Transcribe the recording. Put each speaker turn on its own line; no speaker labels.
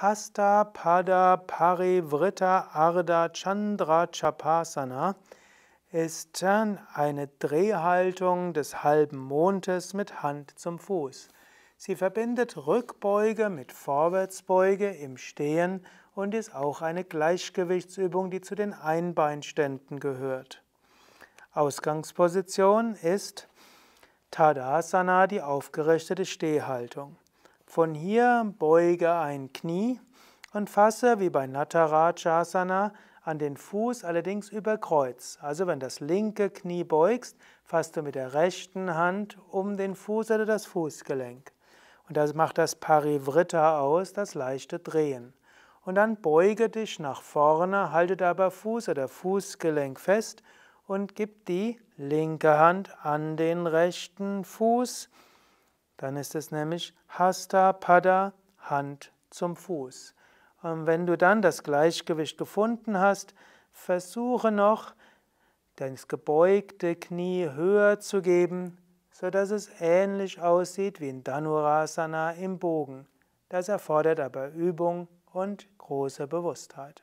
Hasta Pada Parivrita Arda Chandra Chapasana ist eine Drehhaltung des halben Mondes mit Hand zum Fuß. Sie verbindet Rückbeuge mit Vorwärtsbeuge im Stehen und ist auch eine Gleichgewichtsübung, die zu den Einbeinständen gehört. Ausgangsposition ist Tadasana, die aufgerichtete Stehhaltung. Von hier beuge ein Knie und fasse wie bei Natarajasana an den Fuß allerdings über Kreuz. Also wenn das linke Knie beugst, fasst du mit der rechten Hand um den Fuß oder das Fußgelenk. Und das macht das Parivritta aus, das leichte Drehen. Und dann beuge dich nach vorne, halte dabei Fuß oder Fußgelenk fest und gib die linke Hand an den rechten Fuß dann ist es nämlich Hasta Pada, Hand zum Fuß. Und wenn du dann das Gleichgewicht gefunden hast, versuche noch, das gebeugte Knie höher zu geben, sodass es ähnlich aussieht wie in Danurasana im Bogen. Das erfordert aber Übung und große Bewusstheit.